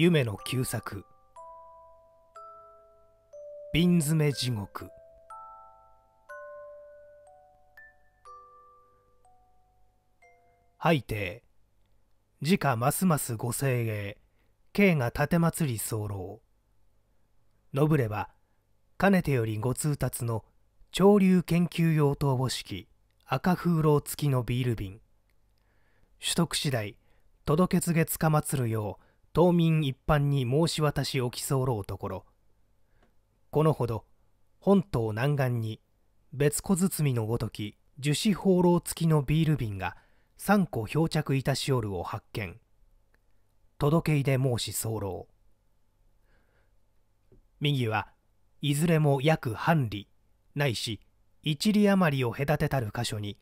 夢の旧作瓶詰地獄拝帝時価ますますご精鋭慶が奉り候述ぶればかねてよりご通達の潮流研究用統合式赤風呂付きのビール瓶取得次第届け告げつかまつるよう島民一般に申し渡しを候うところこのほど本島南岸に別小包のごとき樹脂放浪付きのビール瓶が3個漂着いたしおるを発見届け出申し候右はいずれも約半里ないし一里余りを隔てたる箇所に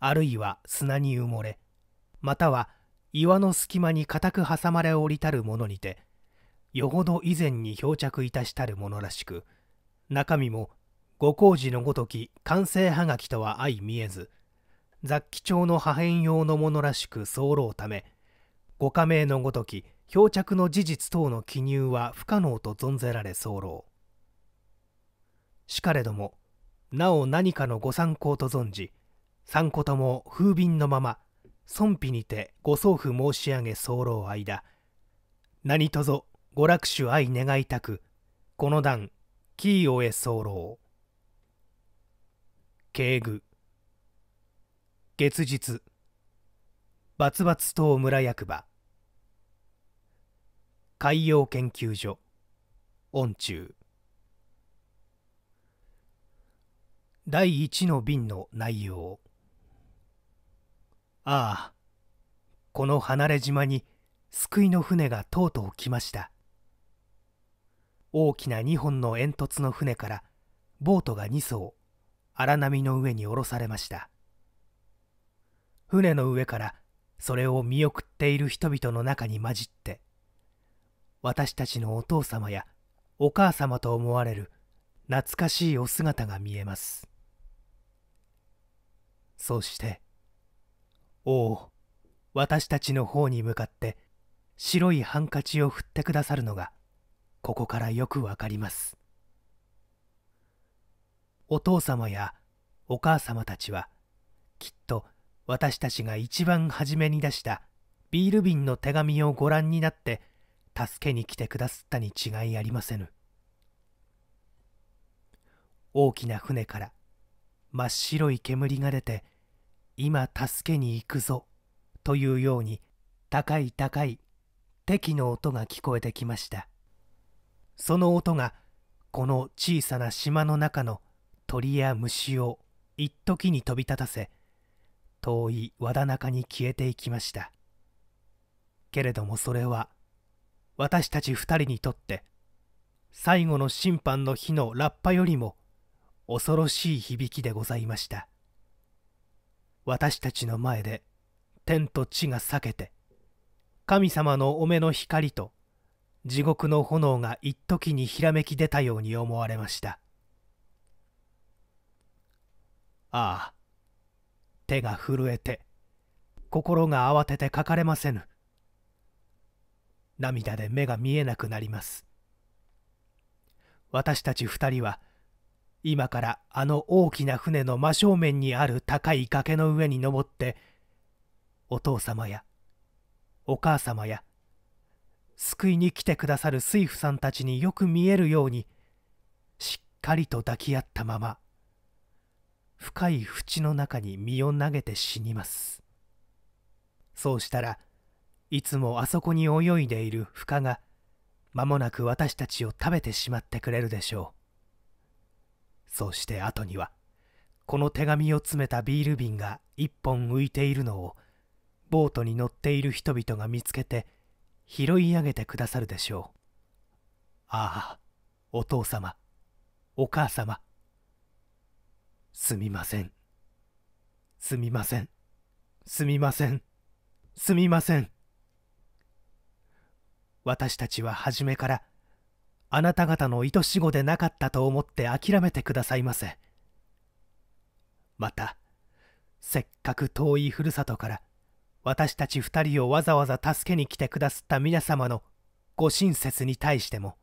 あるいは砂に埋もれまたは岩の隙間に固く挟まれおりたるものにてよほど以前に漂着いたしたるものらしく中身もご工事のごとき完成はがきとは相見えず雑記帳の破片用のものらしく候うためご加盟のごとき漂着の事実等の記入は不可能と存ぜられ候しかれどもなお何かのご参考と存じ3個とも風便のまま尊卑にてご送付申し上げ候間何とぞご楽種愛願いたくこの段キーをえ候敬具月日バツバツ島村役場海洋研究所恩中第一の便の内容ああ、この離れ島に救いの船がとうとう来ました。大きな2本の煙突の船からボートが2艘荒波の上に下ろされました船の上からそれを見送っている人々の中に混じって私たちのお父様やお母様と思われる懐かしいお姿が見えますそして王私たちの方に向かって白いハンカチを振ってくださるのがここからよくわかりますお父様やお母様たちはきっと私たちが一番初めに出したビール瓶の手紙をご覧になって助けに来てくだすったに違いありませぬ大きな船から真っ白い煙が出て今助けに行くぞというように高い高い敵の音が聞こえてきましたその音がこの小さな島の中の鳥や虫を一時に飛び立たせ遠い和田中に消えていきましたけれどもそれは私たち二人にとって最後の審判の日のラッパよりも恐ろしい響きでございました私たちの前で天と地が裂けて神様のお目の光と地獄の炎が一時にひらめき出たように思われましたああ手が震えて心が慌てて書かれませぬ涙で目が見えなくなります私たち二人は今からあの大きな船の真正面にある高い崖の上に登ってお父様やお母様や救いに来てくださる水夫さんたちによく見えるようにしっかりと抱き合ったまま深い淵の中に身を投げて死にますそうしたらいつもあそこに泳いでいる深が間もなく私たちを食べてしまってくれるでしょうそして後にはこの手紙を詰めたビール瓶が一本浮いているのをボートに乗っている人々が見つけて拾い上げてくださるでしょうああお父様お母様すみませんすみませんすみませんすみません私たちは初めから「あなた方の愛し子でなかったと思って諦めてくださいませまたせっかく遠いふるさとから私たち2人をわざわざ助けに来てくださった皆様のご親切に対しても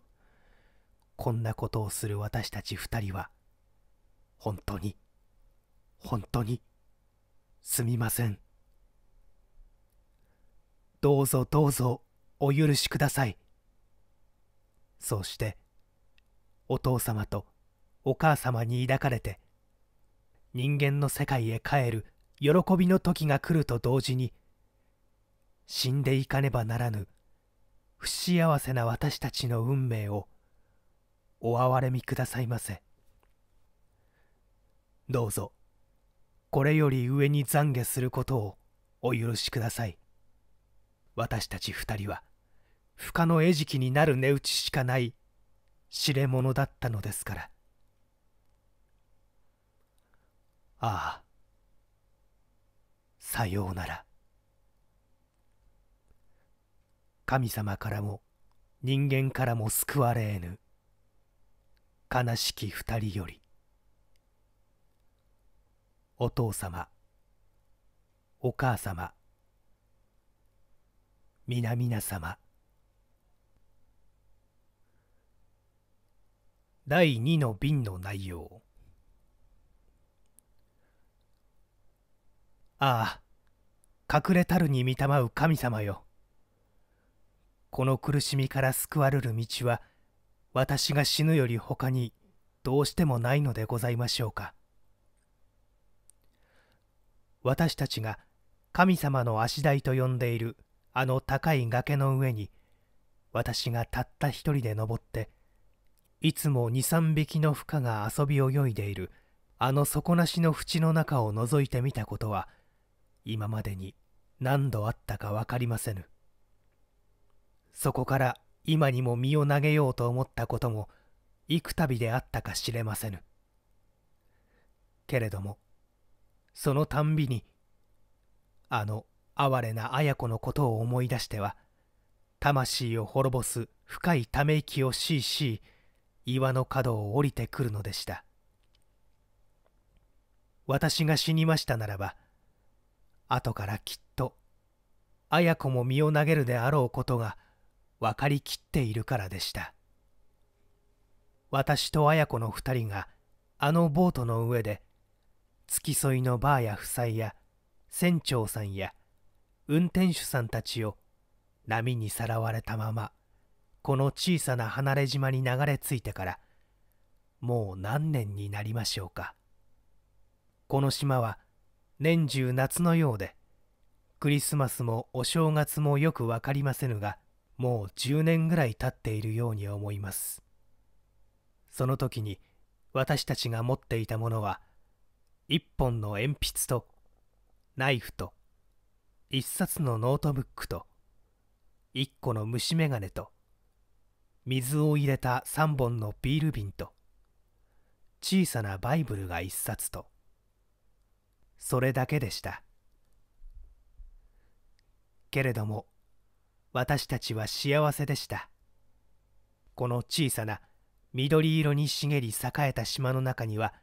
こんなことをする私たち2人は本当に本当にすみませんどうぞどうぞお許しくださいそうしてお父様とお母様に抱かれて人間の世界へ帰る喜びの時が来ると同時に死んでいかねばならぬ不幸せな私たちの運命をお憐れみくださいませどうぞこれより上に懺悔することをお許しください私たち二人は深の餌食になる値打ちしかない知れ者だったのですからああさようなら神様からも人間からも救われえぬ悲しき二人よりお父様お母様皆々様第2の便の内容ああ隠れたるに見たまう神様よこの苦しみから救われる道は私が死ぬより他にどうしてもないのでございましょうか私たちが神様の足台と呼んでいるあの高い崖の上に私がたった一人で登っていつも23匹の負化が遊び泳いでいるあの底なしの淵の中を覗いてみたことは今までに何度あったか分かりませぬそこから今にも身を投げようと思ったことも幾度であったか知れませぬけれどもそのたんびにあの哀れな綾子のことを思い出しては魂を滅ぼす深いため息をしいしい岩の角を降りてくるのでした私が死にましたならば後からきっと綾子も身を投げるであろうことが分かりきっているからでした私と綾子の2人があのボートの上で付き添いのバーや夫妻や船長さんや運転手さんたちを波にさらわれたままこの小さな離れ島に流れ着いてからもう何年になりましょうかこの島は年中夏のようでクリスマスもお正月もよく分かりませぬがもう10年ぐらい経っているように思いますその時に私たちが持っていたものは一本の鉛筆とナイフと一冊のノートブックと一個の虫眼鏡と水を入れた3本のビール瓶と小さなバイブルが1冊とそれだけでしたけれども私たちは幸せでしたこの小さな緑色に茂り栄えた島の中には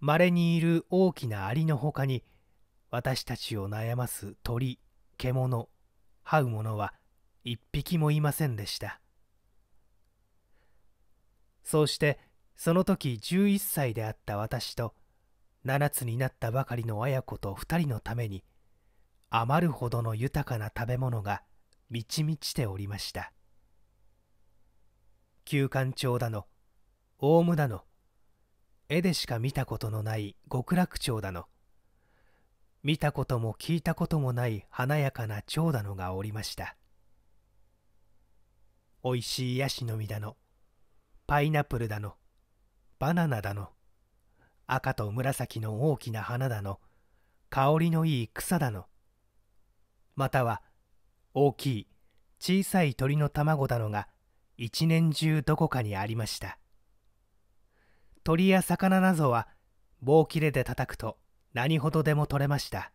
まれにいる大きなアリのほかに私たちを悩ます鳥獣這う者は一匹もいませんでした。そうしてその時11歳であった私と7つになったばかりの綾子と2人のために余るほどの豊かな食べ物が満ち満ちておりました旧館町だのオウムだの絵でしか見たことのない極楽町だの見たことも聞いたこともない華やかな長だのがおりましたおいしいヤシの実だのパイナップルだのバナナだの赤と紫の大きな花だの香りのいい草だのまたは大きい小さい鳥の卵だのが一年中どこかにありました鳥や魚などは棒切れで叩くと何ほどでも取れました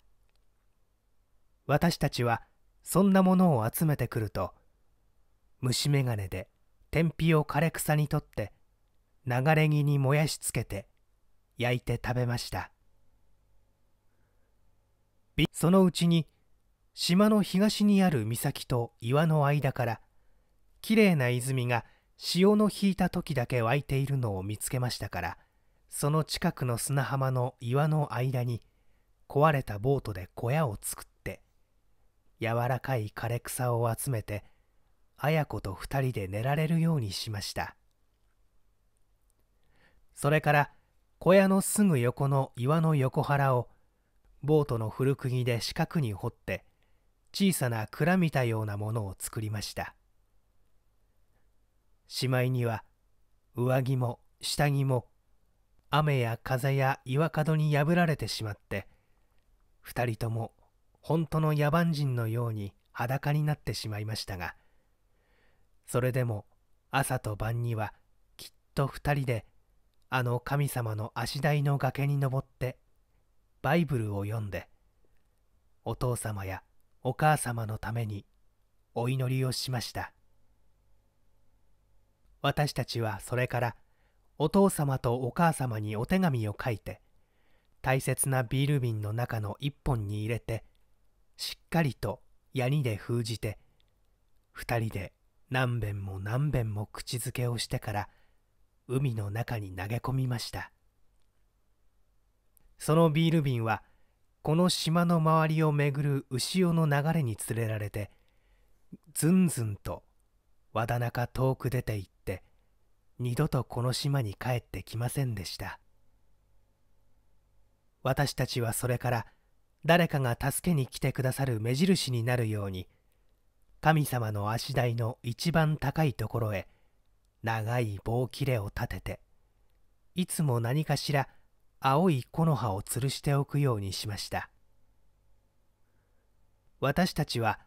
私たちはそんなものを集めてくると虫眼鏡で天日を枯れ草にとって流れ木にもやしつけて焼いて食べましたそのうちに島の東にある岬と岩の間からきれいな泉が潮の引いた時だけ湧いているのを見つけましたからその近くの砂浜の岩の間に壊れたボートで小屋を作って柔らかい枯れ草を集めて綾子と2人で寝られるようにしましたそれから小屋のすぐ横の岩の横腹をボートの古釘で四角に掘って小さな蔵みたようなものを作りましたしまいには上着も下着も雨や風や岩角に破られてしまって2人とも本当の野蛮人のように裸になってしまいましたがそれでも朝と晩にはきっと2人であの神様の足台の崖に登ってバイブルを読んでお父様やお母様のためにお祈りをしました私たちはそれからお父様とお母様にお手紙を書いて大切なビール瓶の中の一本に入れてしっかりと槍で封じて二人で何べんも何べんも口づけをしてから海の中に投げ込みましたそのビール瓶はこの島の周りをめぐる潮の流れに連れられてずんずんとわだなか遠く出て行って二度とこの島に帰ってきませんでした私たちはそれから誰かが助けに来てくださる目印になるように「神様の足台の一番高いところへ長い棒切れを立てていつも何かしら青い木の葉を吊るしておくようにしました私たちは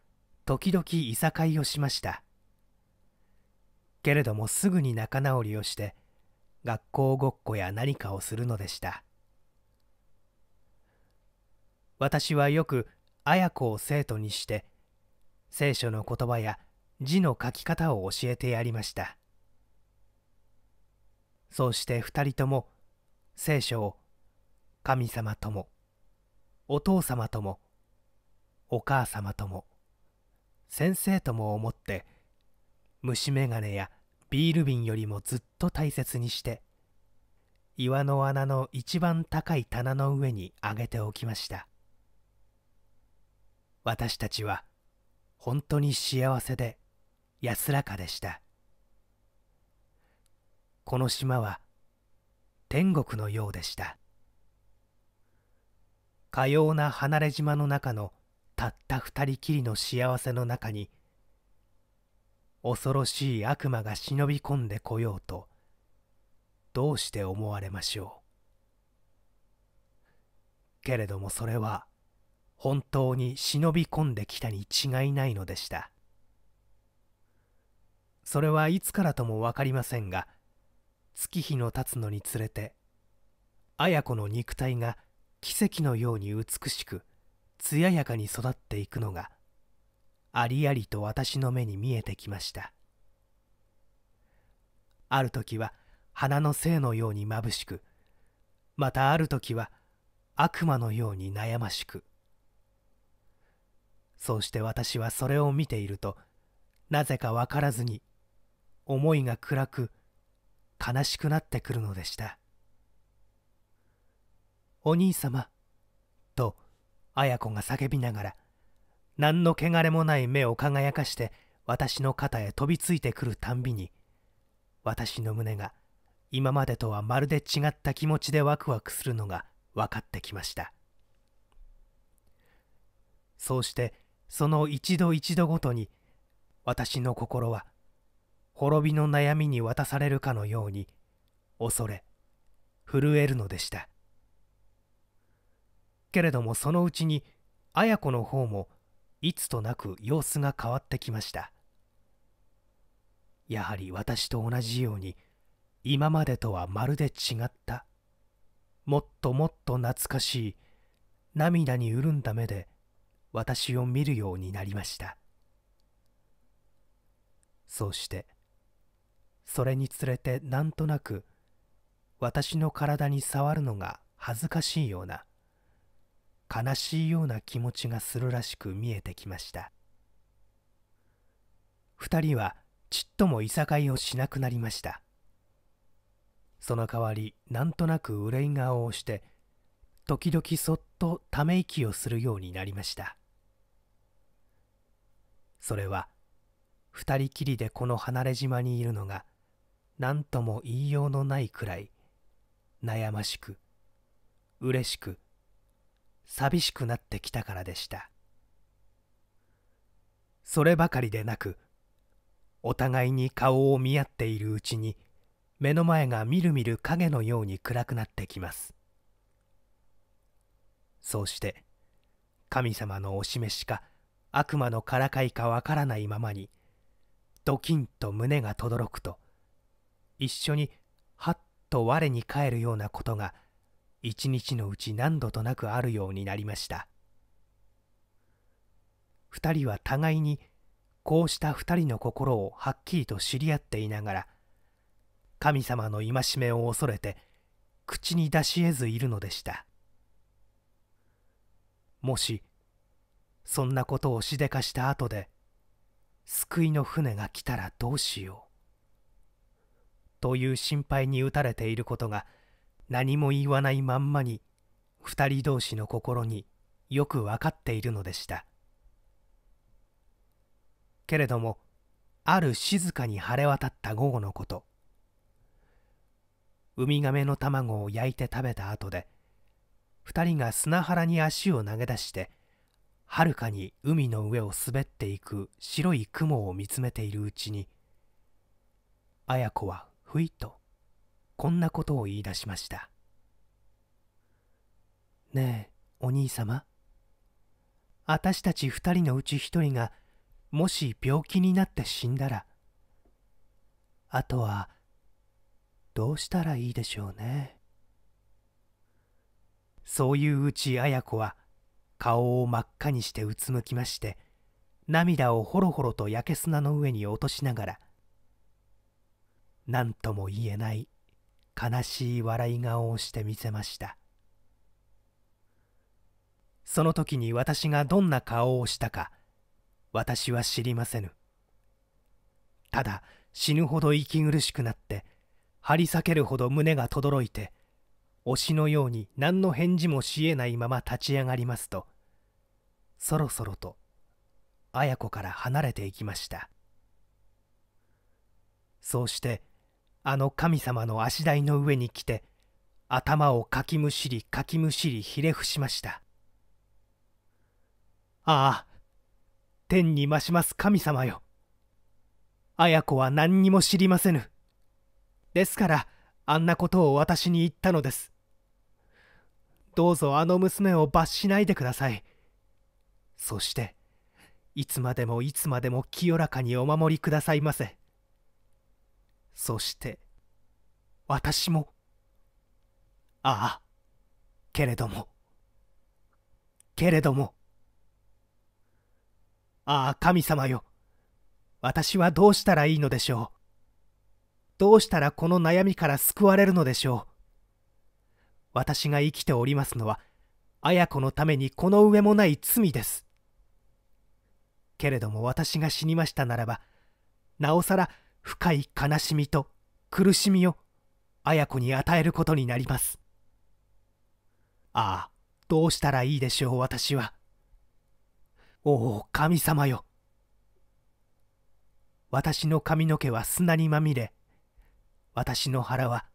時々いさかいをしましたけれどもすぐに仲直りをして学校ごっこや何かをするのでした私はよく綾子を生徒にして聖書の言葉や字の書き方を教えてやりましたそうして2人とも聖書を神様ともお父様ともお母様とも先生とも思って虫眼鏡やビール瓶よりもずっと大切にして岩の穴の一番高い棚の上に上げておきました私たちは本当に幸せで安らかでしたこの島は天国のようでしたかような離れ島の中のたった二人きりの幸せの中に恐ろしい悪魔が忍び込んでこようとどうして思われましょうけれどもそれは本当に忍び込んできたに違いないのでしたそれはいつからとも分かりませんが月日の経つのにつれて綾子の肉体が奇跡のように美しく艶やかに育っていくのがありありと私の目に見えてきましたある時は花の精のようにまぶしくまたある時は悪魔のように悩ましくそうして私はそれを見ているとなぜかわからずに思いが暗く悲しくなってくるのでした「お兄様」と綾子が叫びながら何の汚れもない目を輝かして私の肩へ飛びついてくるたんびに私の胸が今までとはまるで違った気持ちでワクワクするのが分かってきましたそうしてその一度一度ごとに私の心は滅びの悩みに渡されるかのように恐れ震えるのでしたけれどもそのうちに綾子の方もいつとなく様子が変わってきましたやはり私と同じように今までとはまるで違ったもっともっと懐かしい涙に潤んだ目で私を見るようになりましたそうしてそれにつれてなんとなく私の体に触るのが恥ずかしいような悲しいような気持ちがするらしく見えてきました2人はちっともいさかいをしなくなりましたその代わりなんとなく憂い顔をして時々そっとため息をするようになりましたそれは二人きりでこの離れ島にいるのが何とも言いようのないくらい悩ましく嬉しく寂しくなってきたからでしたそればかりでなくお互いに顔を見合っているうちに目の前がみるみる影のように暗くなってきますそうして神様のお示しか悪魔のからかいかわからないままにドキンと胸がとどろくと一緒にはっと我に返るようなことが一日のうち何度となくあるようになりました二人は互いにこうした二人の心をはっきりと知り合っていながら神様の戒めを恐れて口に出し得ずいるのでしたもしそんなことをしでかした後で救いの船が来たらどうしようという心配に打たれていることが何も言わないまんまに二人同士の心によく分かっているのでしたけれどもある静かに晴れ渡った午後のことウミガメの卵を焼いて食べた後で二人が砂原に足を投げ出してはるかに海の上を滑っていく白い雲を見つめているうちに綾子はふいとこんなことを言い出しました「ねえお兄様あたしたち二人のうち一人がもし病気になって死んだらあとはどうしたらいいでしょうね」そういううち綾子は顔を真っ赤にしてうつむきまして涙をほろほろと焼け砂の上に落としながら何とも言えない悲しい笑い顔をしてみせましたその時に私がどんな顔をしたか私は知りませぬただ死ぬほど息苦しくなって張り裂けるほど胸がとどろいて推しのように何の返事もしえないまま立ち上がりますとそろそろと綾子から離れていきましたそうしてあの神様の足台の上に来て頭をかきむしりかきむしりひれ伏しましたああ天にまします神様よ綾子は何にも知りませぬですからあんなことを私に言ったのですどうぞあの娘を罰しないでくださいそしていつまでもいつまでも清らかにお守りくださいませそして私もああけれどもけれどもああ神様よ私はどうしたらいいのでしょうどうしたらこの悩みから救われるのでしょう私が生きておりますのは綾子のためにこの上もない罪ですけれども私が死にましたならばなおさら深い悲しみと苦しみを綾子に与えることになりますああどうしたらいいでしょう私はおお神様よ私の髪の毛は砂にまみれ私の腹は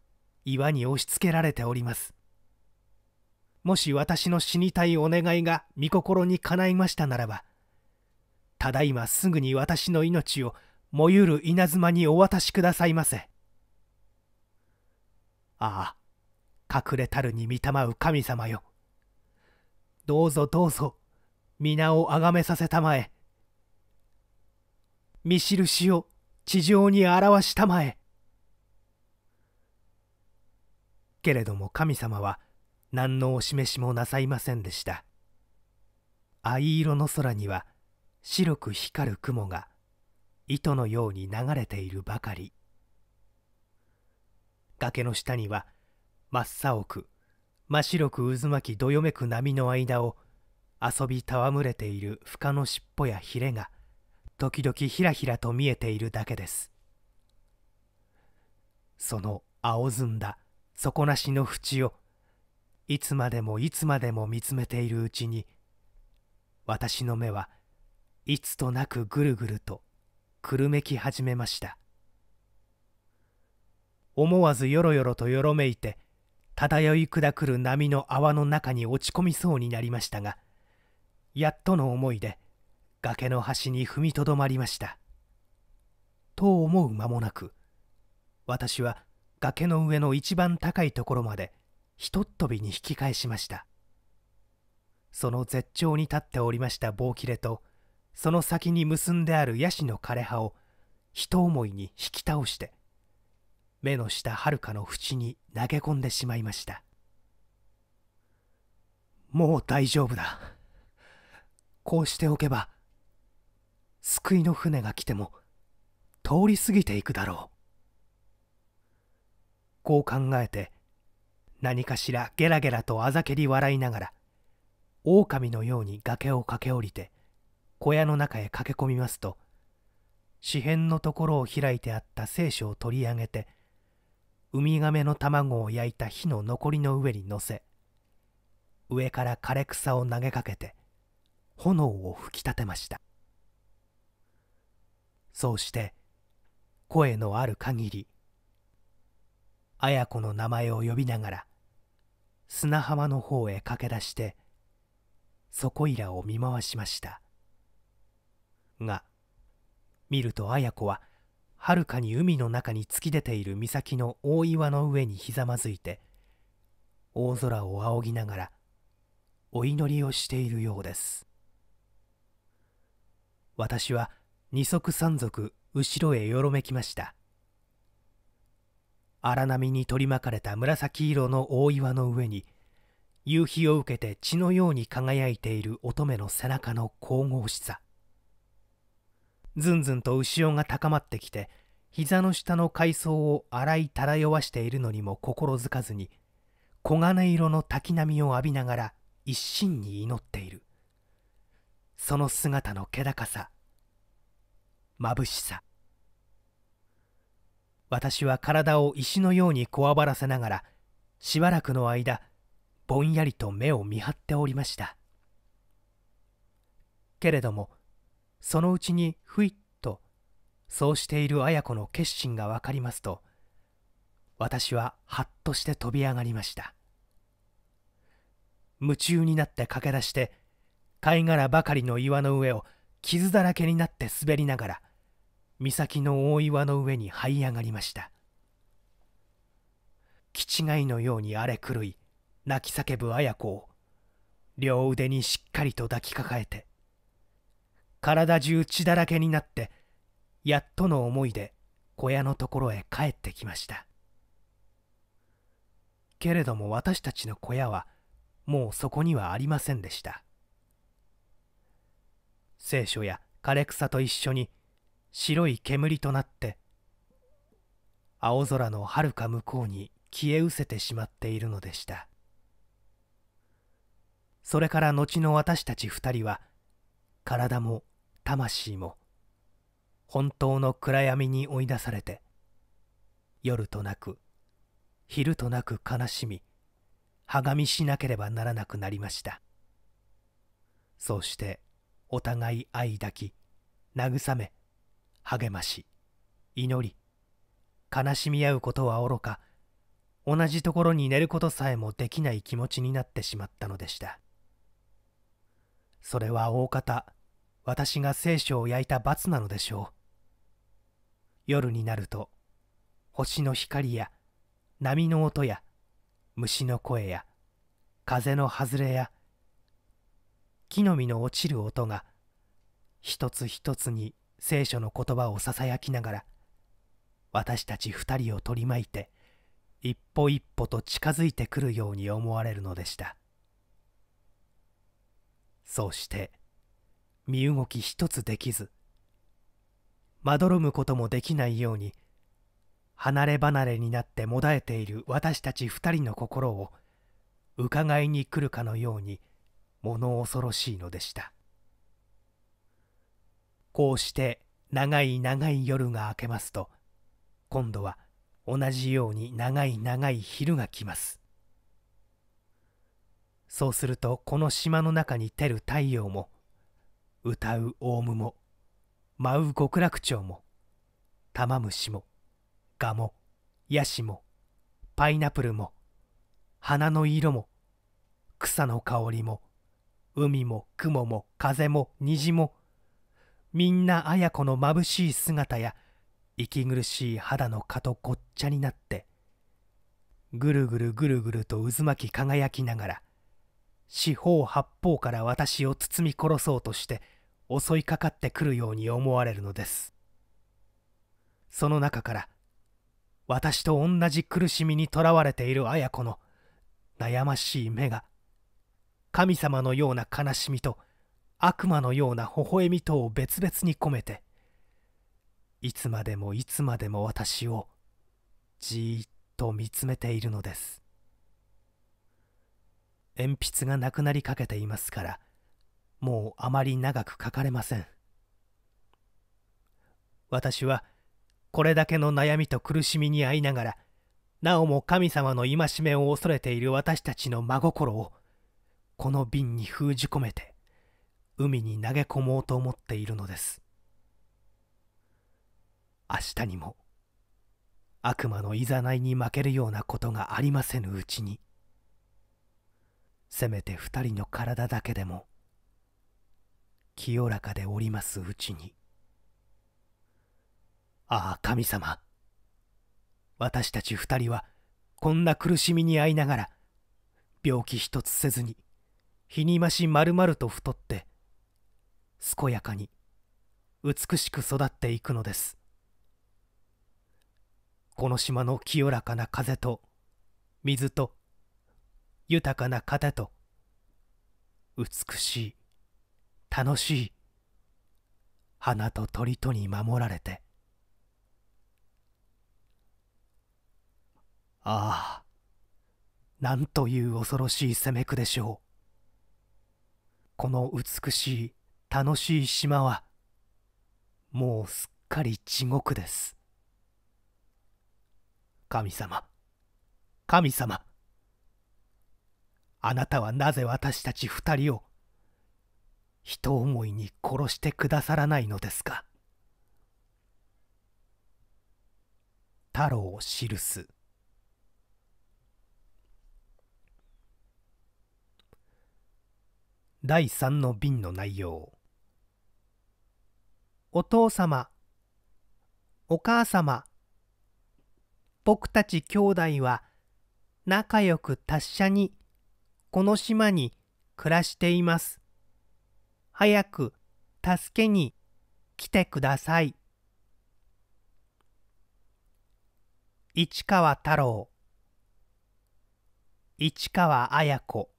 岩に押しつけられておりますもし私の死にたいお願いが御心にかないましたならば、ただいますぐに私の命を燃ゆる稲妻にお渡しくださいませ。ああ、隠れたるに見たまう神様よ。どうぞどうぞ、皆をあがめさせたまえ。見印を地上に表したまえ。けれども神様は、何のお示しもなさいませんでした藍色の空には白く光る雲が糸のように流れているばかり崖の下には真っ青く真っ白く渦巻きどよめく波の間を遊び戯れている深の尻尾やヒレが時々ひらひらと見えているだけですその青ずんだ底なしの縁をいつまでもいつまでも見つめているうちに私の目はいつとなくぐるぐるとくるめき始めました思わずよろよろとよろめいて漂い砕くる波の泡の中に落ち込みそうになりましたがやっとの思いで崖の端に踏みとどまりましたと思う間もなく私は崖の上の一番高いところまでひとっ飛びに引き返しましたその絶頂に立っておりました棒切れとその先に結んであるヤシの枯れ葉を一思いに引き倒して目の下はるかの縁に投げ込んでしまいましたもう大丈夫だこうしておけば救いの船が来ても通り過ぎていくだろうこう考えて何かしらゲラゲラとあざけり笑いながら狼のように崖を駆け下りて小屋の中へ駆け込みますと紙片のところを開いてあった聖書を取り上げてウミガメの卵を焼いた火の残りの上に乗せ上から枯れ草を投げかけて炎を吹き立てましたそうして声のある限り綾子の名前を呼びながら砂浜の方へ駆け出してそこいらを見回しましたが見ると綾子ははるかに海の中に突き出ている岬の大岩の上にひざまずいて大空を仰ぎながらお祈りをしているようです私は二足三足後ろへよろめきました荒波に取り巻かれた紫色の大岩の上に夕日を受けて血のように輝いている乙女の背中の神々しさずんずんと後ろが高まってきて膝の下の海藻を洗い漂わしているのにも心づかずに黄金色の滝波を浴びながら一心に祈っているその姿の気高さ眩しさ私は体を石のようにこわばらせながらしばらくの間ぼんやりと目を見張っておりましたけれどもそのうちにふいっとそうしている綾子の決心がわかりますと私ははっとして飛び上がりました夢中になって駆け出して貝殻ばかりの岩の上を傷だらけになって滑りながら岬の大岩の上に這い上がりました気違いのように荒れ狂い泣き叫ぶ綾子を両腕にしっかりと抱きかかえて体中血だらけになってやっとの思いで小屋のところへ帰ってきましたけれども私たちの小屋はもうそこにはありませんでした聖書や枯れ草と一緒に白い煙となって青空のはるか向こうに消え失せてしまっているのでしたそれから後の私たち二人は体も魂も本当の暗闇に追い出されて夜となく昼となく悲しみはがみしなければならなくなりましたそうしてお互い愛抱き慰め励まし祈り悲しみ合うことはおろか同じところに寝ることさえもできない気持ちになってしまったのでしたそれは大方私が聖書を焼いた罰なのでしょう夜になると星の光や波の音や虫の声や風の外れや木の実の落ちる音が一つ一つに聖書の言葉をささやきながら私たち二人を取り巻いて一歩一歩と近づいてくるように思われるのでしたそうして身動き一つできずまどろむこともできないように離れ離れになってもだえている私たち二人の心を伺いに来るかのように物恐ろしいのでしたこうして長い長い夜が明けますと今度は同じように長い長い昼が来ますそうするとこの島の中に照る太陽も歌うオウムも舞う極楽鳥も玉虫もガもヤシもパイナップルも花の色も草の香りも海も雲も風も虹もみんな綾子の眩しい姿や息苦しい肌の蚊とごっちゃになってぐるぐるぐるぐると渦巻き輝きながら四方八方から私を包み殺そうとして襲いかかってくるように思われるのですその中から私と同じ苦しみにとらわれている綾子の悩ましい目が神様のような悲しみと悪魔のような微笑みとを別々に込めていつまでもいつまでも私をじーっと見つめているのです鉛筆がなくなりかけていますからもうあまり長く書かれません私はこれだけの悩みと苦しみに遭いながらなおも神様の戒めを恐れている私たちの真心をこの瓶に封じ込めて海に投げ込もうと思っているのです明日にも悪魔のいざないに負けるようなことがありませぬうちにせめて二人の体だけでも清らかでおりますうちにああ神様私たち二人はこんな苦しみに遭いながら病気一つせずに日に増しまるまると太って健やかに美しく育っていくのですこの島の清らかな風と水と豊かな糧と美しい楽しい花と鳥とに守られてああなんという恐ろしいせめくでしょうこの美しい楽しい島はもうすっかり地獄です神様神様あなたはなぜ私たち二人を人思いに殺してくださらないのですか太郎を記す第三の瓶の内容お父様、お母様、僕たち兄弟は仲良く達者にこの島に暮らしています。早く助けに来てください。市川太郎市川綾子